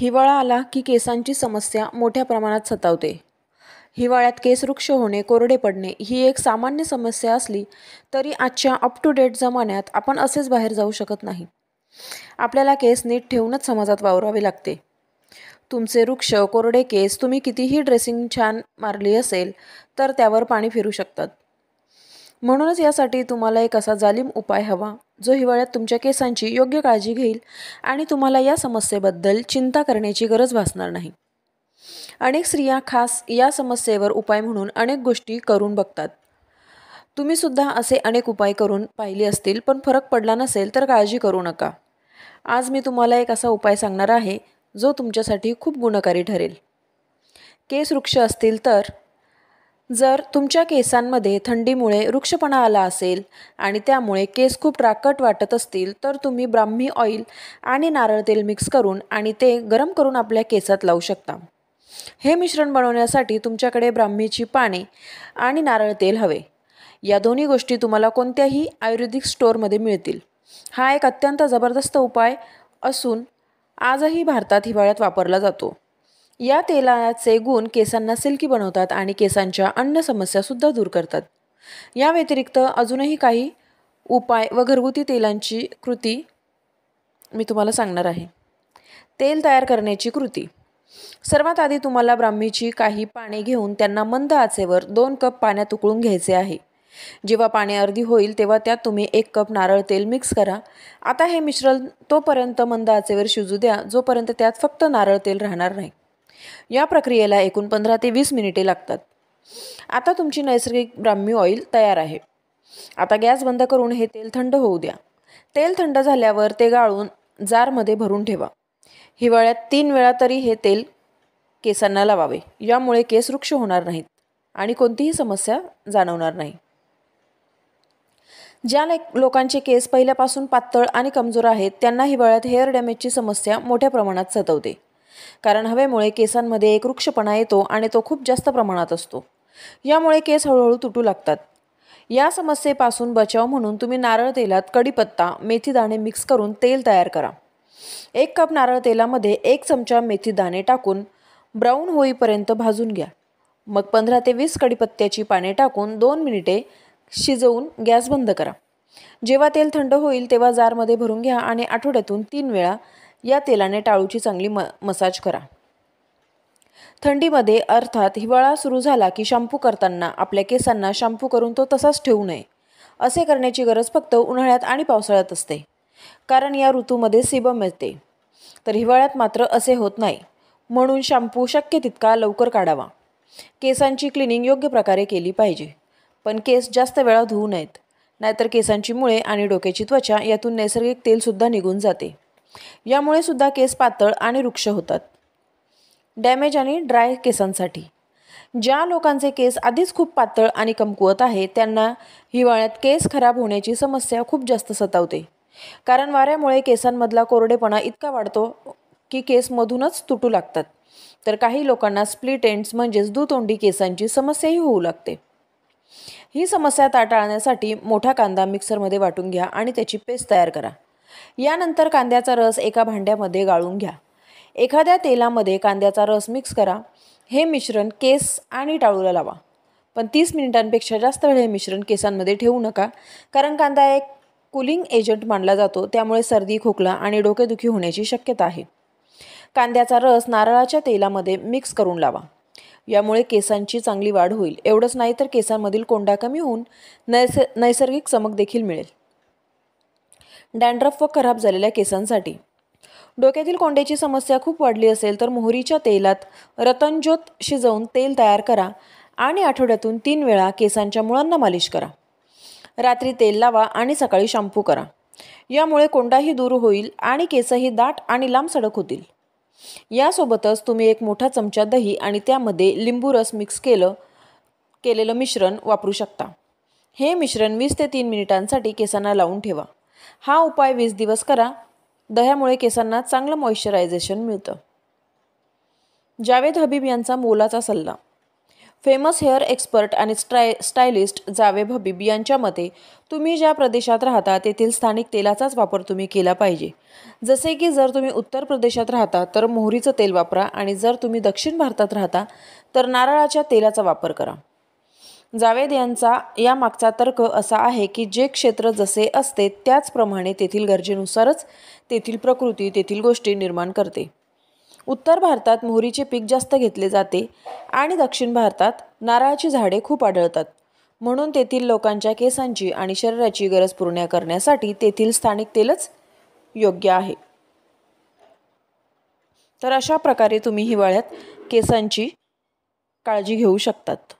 हिवाळा आला की केसांची समस्या मोठ्या प्रमाणात सतावते हिवाळ्यात केस वृक्ष होणे कोरडे पडणे ही एक सामान्य समस्या असली तरी आजच्या अप टू डेट जमान्यात आपण असेच बाहेर जाऊ शकत नाही आपल्याला केस नीट ठेवूनच समाजात वावरावे लागते तुमचे वृक्ष कोरडे केस तुम्ही कितीही ड्रेसिंग छान मारली असेल तर त्यावर पाणी फिरू शकतात म्हणूनच यासाठी तुम्हाला एक असा जालिम उपाय हवा जो हिवाळ्यात तुमच्या केसांची योग्य काळजी घेईल आणि तुम्हाला या समस्येबद्दल चिंता करण्याची गरज भासणार नाही अनेक स्त्रिया खास या समस्येवर उपाय म्हणून अनेक गोष्टी करून बघतात तुम्ही सुद्धा असे अनेक उपाय करून पाहिले असतील पण फरक पडला नसेल तर काळजी करू नका आज मी तुम्हाला एक असा उपाय सांगणार आहे जो तुमच्यासाठी खूप गुणकारी ठरेल केस वृक्ष असतील तर जर तुमच्या केसांमध्ये थंडीमुळे वृक्षपणा आला असेल आणि त्यामुळे केस खूप राकट वाटत असतील तर तुम्ही ब्राह्मी ऑइल आणि नारळ तेल मिक्स करून आणि ते गरम करून आपल्या केसात लावू शकता हे मिश्रण बनवण्यासाठी तुमच्याकडे ब्राह्मीची पाने आणि नारळ तेल हवे या दोन्ही गोष्टी तुम्हाला कोणत्याही आयुर्वेदिक स्टोअरमध्ये मिळतील हा एक अत्यंत जबरदस्त उपाय असून आजही भारतात हिवाळ्यात वापरला जातो या तेलाचे गुण केसांना सिल्की बनवतात आणि केसांच्या अन्न समस्यासुद्धा दूर करतात या व्यतिरिक्त अजूनही काही उपाय व घरगुती तेलांची कृती मी तुम्हाला सांगणार आहे तेल तयार करण्याची कृती सर्वात आधी तुम्हाला ब्राह्मीची काही पाने घेऊन त्यांना मंद आचेवर दोन कप पाण्यात उकळून घ्यायचे आहे जेव्हा पाणी अर्धी होईल तेव्हा त्यात तुम्ही एक कप नारळ तेल मिक्स करा आता हे मिश्रण तोपर्यंत मंद आचेवर शिजू द्या जोपर्यंत त्यात फक्त नारळ तेल राहणार नाही या प्रक्रियेला एकूण पंधरा ते वीस मिनिटे लागतात आता तुमची नैसर्गिक ब्राह्मी ऑइल तयार आहे आता गॅस बंद करून हे तेल थंड होऊ द्या तेल थंड झाल्यावर ते गाळून जारमध्ये भरून ठेवा हिवाळ्यात तीन वेळा तरी हे तेल केसांना लावावे यामुळे केस वृक्ष होणार नाहीत आणि कोणतीही समस्या जाणवणार नाही ज्या लोकांचे केस पहिल्यापासून पातळ आणि कमजोर आहेत त्यांना हिवाळ्यात हेअर डॅमेजची समस्या मोठ्या प्रमाणात सतवते कारण हवेमुळे केसांमध्ये एक वृक्षपणा येतो आणि तो खूप जास्त प्रमाणात असतो यामुळे केस हळूहळू तुटू लागतात या समस्येपासून बचाव म्हणून तुम्ही नारळ तेलात कडीपत्ता मेथी दाणे मिक्स करून तेल तयार करा एक कप नारळ तेलामध्ये एक चमचा मेथी दाणे टाकून ब्राऊन होईपर्यंत भाजून घ्या मग पंधरा ते वीस कडीपत्त्याची पाने टाकून दोन मिनिटे शिजवून गॅस बंद करा जेव्हा तेल थंड होईल तेव्हा जारमध्ये भरून घ्या आणि आठवड्यातून तीन वेळा या तेलाने टाळूची चांगली म मसाज करा थंडीमध्ये अर्थात हिवाळा सुरू झाला की शॅम्पू करताना आपल्या केसांना शॅम्पू करून तो तसाच ठेवू नये असे करण्याची गरज फक्त उन्हाळ्यात आणि पावसाळ्यात असते कारण या ऋतूमध्ये सीबम मिळते तर हिवाळ्यात मात्र असे होत नाही म्हणून शॅम्पू शक्य तितका लवकर काढावा केसांची क्लिनिंग योग्य प्रकारे केली पाहिजे पण केस जास्त वेळा धुवू नयेत नाहीतर केसांची मुळे आणि डोक्याची त्वचा यातून नैसर्गिक तेलसुद्धा निघून जाते यामुळे सुद्धा केस पातळ आणि वृक्ष होतात डॅमेज आणि ड्राय केसांसाठी ज्या लोकांचे केस आधीच खूप पातळ आणि कमकुवत आहे त्यांना हिवाळ्यात केस खराब होण्याची समस्या खूप जास्त सतावते कारण वाऱ्यामुळे केसांमधला कोरडेपणा इतका वाढतो की केस मधूनच तुटू लागतात तर काही लोकांना स्प्लिट एंड्स म्हणजेच दुतोंडी केसांची समस्याही होऊ लागते ही समस्या ताटाळण्यासाठी मोठा कांदा मिक्सरमध्ये वाटून घ्या आणि त्याची पेस्ट तयार करा यानंतर कांद्याचा रस एका भांड्यामध्ये गाळून घ्या एखाद्या तेलामध्ये कांद्याचा रस मिक्स करा हे मिश्रण केस आणि टाळूला लावा पण तीस मिनिटांपेक्षा जास्त वेळ हे मिश्रण केसांमध्ये ठेवू नका कारण कांदा एक कूलिंग एजंट मानला जातो त्यामुळे सर्दी खोकला आणि डोकेदुखी होण्याची शक्यता आहे कांद्याचा रस नारळाच्या तेलामध्ये मिक्स करून लावा यामुळे केसांची चांगली वाढ होईल एवढंच नाही तर केसांमधील कोंडा कमी होऊन नैस नैसर्गिक चमक देखील मिळेल डँड्रफ व खराब झालेल्या केसांसाठी डोक्यातील कोंड्याची समस्या खूप वाढली असेल तर मोहरीच्या तेलात रतनज्योत शिजवून तेल तयार करा आणि आठवड्यातून तीन वेळा केसांच्या मुळांना मालिश करा रात्री तेल लावा आणि सकाळी शॅम्पू करा यामुळे कोंडाही दूर होईल आणि केसही दाट आणि लांब सडक होतील यासोबतच तुम्ही एक मोठा चमचा दही आणि त्यामध्ये लिंबू रस मिक्स केलं केलेलं मिश्रण वापरू शकता हे मिश्रण वीस ते तीन मिनिटांसाठी केसांना लावून ठेवा हा उपाय वीस दिवस करा दह्यामुळे केसांना चांगलं मॉइश्चरायझेशन मिळतं जावेद हबीब यांचा मोलाचा सल्ला फेमस हेअर एक्सपर्ट आणि स्टाय स्टायलिस्ट जावेद हबीब यांच्या मते तुम्ही ज्या प्रदेशात राहता तेथील स्थानिक तेलाचाच वापर तुम्ही केला पाहिजे जसे की जर तुम्ही उत्तर प्रदेशात राहता तर मोहरीचं तेल वापरा आणि जर तुम्ही दक्षिण भारतात राहता तर नारळाच्या तेलाचा वापर करा जावेद यांचा यामागचा तर्क असा आहे की जे क्षेत्र जसे असते त्याचप्रमाणे तेथील गरजेनुसारच तेथील प्रकृती तेथील गोष्टी निर्माण करते उत्तर भारतात मोहरीचे पीक जास्त घेतले जाते आणि दक्षिण भारतात नारळाची झाडे खूप आढळतात म्हणून तेथील लोकांच्या केसांची आणि शरीराची गरज पूर्ण करण्यासाठी तेथील स्थानिक तेलच योग्य आहे तर अशा प्रकारे तुम्ही हिवाळ्यात केसांची काळजी घेऊ शकतात